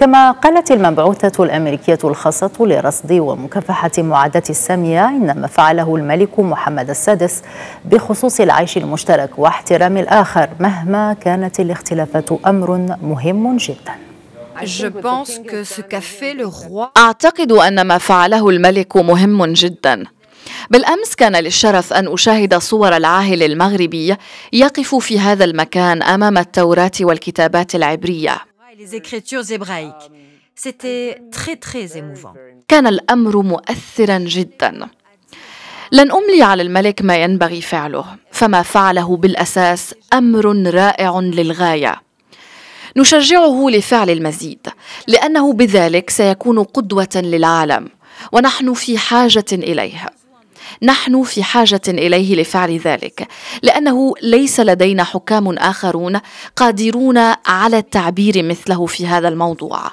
كما قالت المبعوثة الأمريكية الخاصة لرصد ومكافحة معاداة السامية إن ما فعله الملك محمد السادس بخصوص العيش المشترك واحترام الآخر مهما كانت الاختلافات أمر مهم جداً أعتقد أن ما فعله الملك مهم جدا بالأمس كان للشرف أن أشاهد صور العاهل المغربي يقف في هذا المكان أمام التوراة والكتابات العبرية les écritures hébraïques. C'était très très émouvant. كان الأمر مؤثرا جدا. لن أملي على الملك ما ينبغي فعله، فما فعله بالأساس أمر رائع للغاية. نشجعه لفعل المزيد لانه بذلك سيكون قدوه للعالم ونحن في حاجه اليه نحن في حاجه اليه لفعل ذلك لانه ليس لدينا حكام اخرون قادرون على التعبير مثله في هذا الموضوع